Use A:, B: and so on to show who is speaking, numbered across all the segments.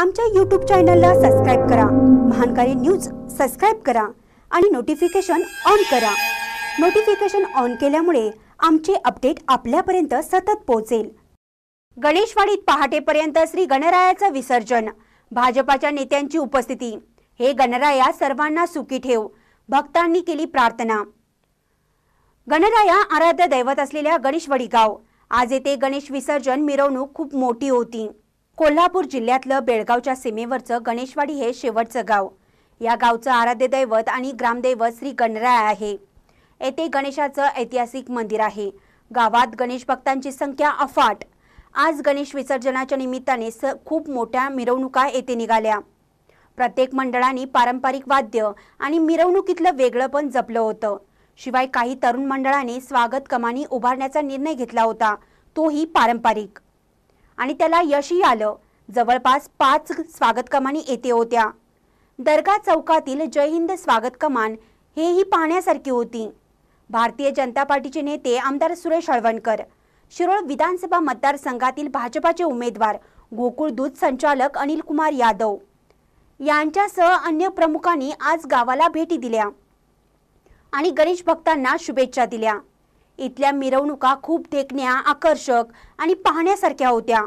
A: आमच्या यूट्यूब चॅनलला सबस्क्राईब करा महानकारी न्यूज सबस्क्राईब करा आणि नोटिफिकेशन ऑन करा नोटिफिकेशन ऑन केल्यामुळे आमचे अपडेट आपल्यापर्यंत सतत पोहोचेल गणेशवाडीत पहाटेपर्यंत श्री गणरायाचं विसर्जन भाजपाच्या नेत्यांची उपस्थिती हे गणराया सर्वांना सुखी ठेव भक्तांनी केली प्रार्थना गणराया आराध्य दैवत असलेल्या गणेशवाडी गाव आज येथे गणेश विसर्जन मिरवणूक खूप मोठी होती कोल्हापूर जिल्ह्यातलं बेळगावच्या सीमेवरचं गणेशवाडी हे शेवटचं गाव या गावचं आराध्य दैवत आणि ग्रामदैवत श्री गणराय आहे येथे गणेशाचं ऐतिहासिक मंदिर आहे गावात गणेश भक्तांची संख्या अफाट आज गणेश विसर्जनाच्या निमित्ताने स खूप मोठ्या मिरवणुका येथे निघाल्या प्रत्येक मंडळाने पारंपरिक वाद्य आणि मिरवणुकीतलं वेगळं पण जपलं होतं शिवाय काही तरुण मंडळाने स्वागत कमानी उभारण्याचा निर्णय घेतला होता तोही पारंपरिक आणि त्याला यशही आलं जवळपास पाच स्वागत कमानी येथे होत्या दर्गा चौकातील जय हिंद स्वागत कमान हेही पाहण्यासारखी होती भारतीय जनता पार्टीचे नेते आमदार सुरेश हळवणकर शिरोळ विधानसभा मतदारसंघातील भाजपाचे उमेदवार गोकुळ दूध संचालक अनिल कुमार यादव यांच्यासह अन्य प्रमुखांनी आज गावाला भेटी दिल्या आणि गणेश भक्तांना शुभेच्छा दिल्या इथल्या मिरवणुका खूप देखण्या आकर्षक आणि पाहण्यासारख्या होत्या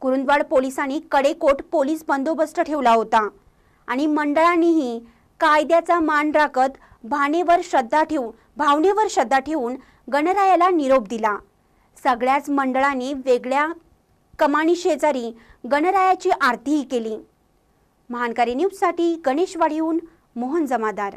A: कुरुंदवाड पोलिसांनी कडेकोट पोलीस बंदोबस्त ठेवला होता आणि मंडळांनीही कायद्याचा मान राखत भानेवर श्रद्धा ठेवून भावनेवर श्रद्धा ठेवून गणरायाला निरोप दिला सगळ्याच मंडळांनी वेगळ्या कमानी शेजारी गणरायाची आरतीही केली महानकारी न्यूजसाठी गणेशवाडीहून मोहन जमादार